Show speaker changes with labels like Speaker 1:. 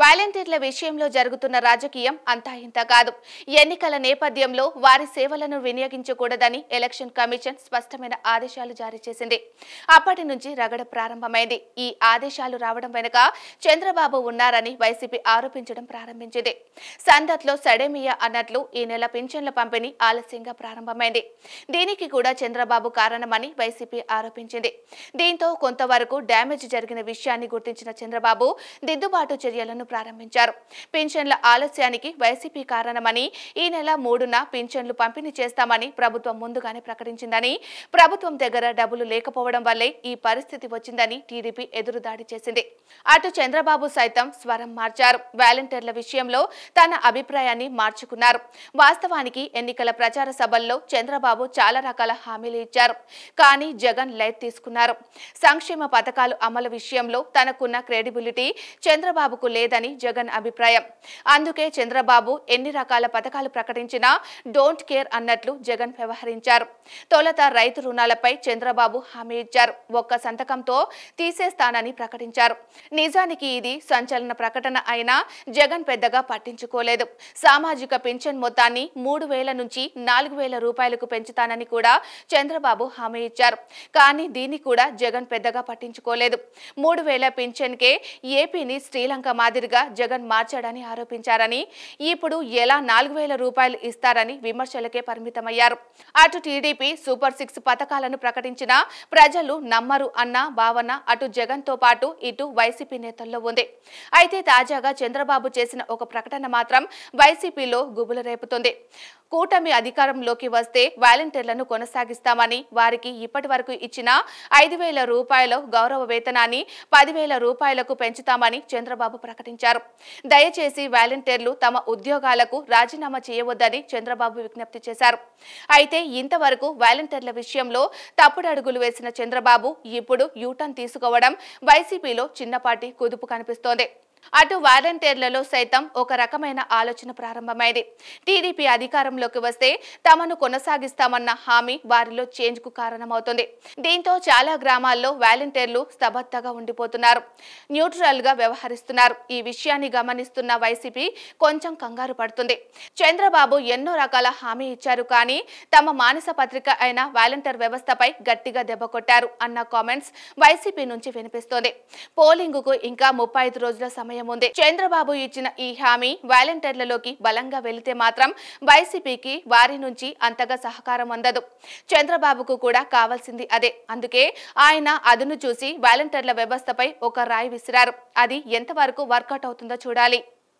Speaker 1: వాలంటీర్ల విషయంలో జరుగుతున్న రాజకీయం అంతా ఇంత కాదు ఎన్నికల నేపథ్యంలో వారి సేవలను వినియోగించకూడదని ఎలక్షన్ కమిషన్ స్పష్టమైన ఆదేశాలు జారీ చేసింది అప్పటి నుంచి రగడ ప్రారంభమైంది ఈ ఆదేశాలు రావడం వెనుక చంద్రబాబు ఉన్నారని వైసీపీ ఆరోపించడం ప్రారంభించింది సందత్లో సడేమియా అన్నట్లు ఈ నెల పింఛన్ల పంపిణీ ఆలస్యంగా ప్రారంభమైంది దీనికి కూడా చంద్రబాబు కారణమని వైసీపీ ఆరోపించింది దీంతో కొంతవరకు డ్యామేజ్ జరిగిన విషయాన్ని గుర్తించిన చంద్రబాబు దిద్దుబాటు చర్యలను సదస్సులను ప్రారంభించారు పింఛన్ల ఆలస్యానికి వైసీపీ కారణమని ఈ నెల మూడున పింఛన్లు పంపిణీ చేస్తామని ప్రభుత్వం ముందుగానే ప్రకటించిందని ప్రభుత్వం దగ్గర డబ్బులు లేకపోవడం వల్లే ఈ పరిస్థితి వచ్చిందని టీడీపీ ఎదురుదాడి చేసింది అటు చంద్రబాబు సైతం స్వరం మార్చారు వాలంటీర్ల విషయంలో తన అభిప్రాయాన్ని మార్చుకున్నారు వాస్తవానికి ఎన్నికల ప్రచార సభల్లో చంద్రబాబు చాలా రకాల హామీలు ఇచ్చారు కానీ జగన్ లైట్ తీసుకున్నారు సంక్షేమ పథకాలు అమలు విషయంలో తనకున్న క్రెడిబిలిటీ చంద్రబాబుకు లేదు లేదని జగన్ అభిప్రాయం అందుకే చంద్రబాబు ఎన్ని రకాల పథకాలు ప్రకటించినా డోంట్ కేర్ అన్నట్లు జగన్ వ్యవహరించారు తొలత రైతు రుణాలపై చంద్రబాబు హామీ ఇచ్చారు ఒక్క సంతకంతో తీసేస్తానని ప్రకటించారు నిజానికి ఇది సంచలన ప్రకటన అయినా జగన్ పెద్దగా పట్టించుకోలేదు సామాజిక పింఛన్ మొత్తాన్ని మూడు వేల నుంచి నాలుగు వేల రూపాయలకు పెంచుతానని కూడా చంద్రబాబు హామీ ఇచ్చారు కానీ దీన్ని కూడా జగన్ పెద్దగా పట్టించుకోలేదు మూడు వేల పింఛన్కే ఏపీని శ్రీలంక మాదిరి మాదిరిగా జగన్ మార్చాడని ఆరోపించారని ఇప్పుడు ఎలా నాలుగు వేల రూపాయలు ఇస్తారని విమర్శలకే పరిమితమయ్యారు అటు టీడీపీ సూపర్ సిక్స్ పథకాలను ప్రకటించిన ప్రజలు నమ్మరు అన్న భావన అటు జగన్ తో పాటు ఇటు వైసీపీ నేతల్లో ఉంది అయితే తాజాగా చంద్రబాబు చేసిన ఒక ప్రకటన మాత్రం వైసీపీలో గుబులు రేపుతుంది కూటమి అధికారంలోకి వస్తే వాలంటీర్లను కొనసాగిస్తామని వారికి ఇప్పటి వరకు ఇచ్చిన ఐదు వేల రూపాయల గౌరవ వేతనాన్ని పదివేల రూపాయలకు పెంచుతామని చంద్రబాబు ప్రకటించారు దయచేసి వాలంటీర్లు తమ ఉద్యోగాలకు రాజీనామా చేయవద్దని చంద్రబాబు విజ్ఞప్తి చేశారు అయితే ఇంతవరకు వాలంటీర్ల విషయంలో తప్పుడు అడుగులు వేసిన చంద్రబాబు ఇప్పుడు యూటర్న్ తీసుకోవడం వైసీపీలో చిన్నపాటి కుదుపు కనిపిస్తోంది అటు వాలంటీర్లలో సైతం ఒక రకమైన ఆలోచన ప్రారంభమైంది టీడీపీ అధికారంలోకి వస్తే తమను కొనసాగిస్తామన్న హామీ వారిలో చేంజ్ కు కారణమవుతుంది దీంతో చాలా గ్రామాల్లో వాలంటీర్లు స్తబత్తగా ఉండిపోతున్నారు న్యూట్రల్ గా వ్యవహరిస్తున్నారు ఈ విషయాన్ని గమనిస్తున్న వైసీపీ కొంచెం కంగారు పడుతుంది చంద్రబాబు ఎన్నో రకాల హామీ ఇచ్చారు కానీ తమ మానస పత్రిక అయిన వాలంటీర్ వ్యవస్థపై గట్టిగా దెబ్బ కొట్టారు అన్న కామెంట్స్ వైసీపీ నుంచి వినిపిస్తోంది కు ఇంకా ముప్పై రోజుల సమయం సమయం ఉంది చంద్రబాబు ఇచ్చిన ఈ హామీ వాలంటీర్లలోకి బలంగా వెళితే మాత్రం వైసీపీకి వారి నుంచి అంతగా సహకారం అందదు చంద్రబాబుకు కూడా కావాల్సింది అదే అందుకే ఆయన అదును చూసి వాలంటీర్ల వ్యవస్థపై ఒక రాయి విసిరారు అది ఎంతవరకు వర్కౌట్ అవుతుందో చూడాలి